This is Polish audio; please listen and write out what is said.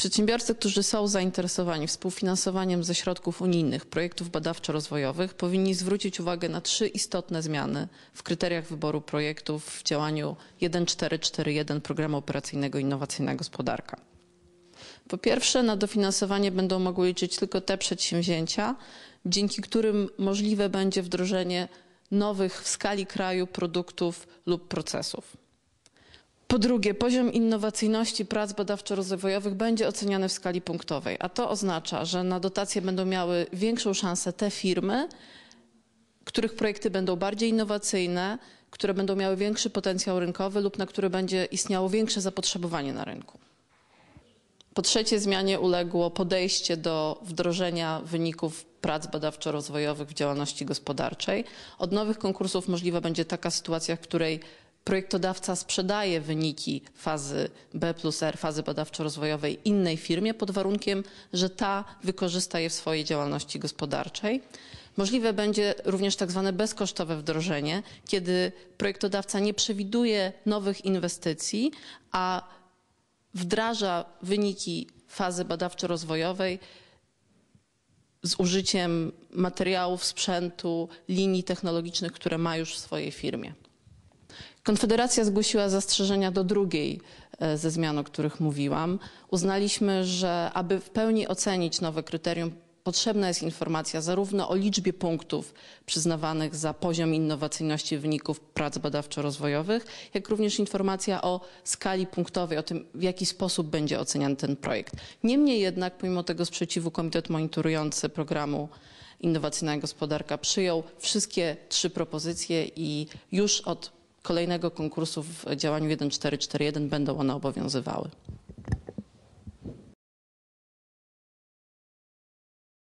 Przedsiębiorcy, którzy są zainteresowani współfinansowaniem ze środków unijnych projektów badawczo-rozwojowych, powinni zwrócić uwagę na trzy istotne zmiany w kryteriach wyboru projektów w działaniu 1441 Programu Operacyjnego Innowacyjna Gospodarka. Po pierwsze, na dofinansowanie będą mogły liczyć tylko te przedsięwzięcia, dzięki którym możliwe będzie wdrożenie nowych w skali kraju produktów lub procesów. Po drugie, poziom innowacyjności prac badawczo-rozwojowych będzie oceniany w skali punktowej, a to oznacza, że na dotacje będą miały większą szansę te firmy, których projekty będą bardziej innowacyjne, które będą miały większy potencjał rynkowy lub na które będzie istniało większe zapotrzebowanie na rynku. Po trzecie, zmianie uległo podejście do wdrożenia wyników prac badawczo-rozwojowych w działalności gospodarczej. Od nowych konkursów możliwa będzie taka sytuacja, w której projektodawca sprzedaje wyniki fazy B plus R, fazy badawczo-rozwojowej innej firmie pod warunkiem, że ta wykorzysta je w swojej działalności gospodarczej. Możliwe będzie również tak zwane bezkosztowe wdrożenie, kiedy projektodawca nie przewiduje nowych inwestycji, a wdraża wyniki fazy badawczo-rozwojowej z użyciem materiałów, sprzętu, linii technologicznych, które ma już w swojej firmie. Konfederacja zgłosiła zastrzeżenia do drugiej e, ze zmian, o których mówiłam. Uznaliśmy, że aby w pełni ocenić nowe kryterium, potrzebna jest informacja zarówno o liczbie punktów przyznawanych za poziom innowacyjności wyników prac badawczo-rozwojowych, jak również informacja o skali punktowej, o tym, w jaki sposób będzie oceniany ten projekt. Niemniej jednak, pomimo tego sprzeciwu, Komitet Monitorujący Programu Innowacyjna Gospodarka przyjął wszystkie trzy propozycje i już od kolejnego konkursu w działaniu 1441 będą one obowiązywały.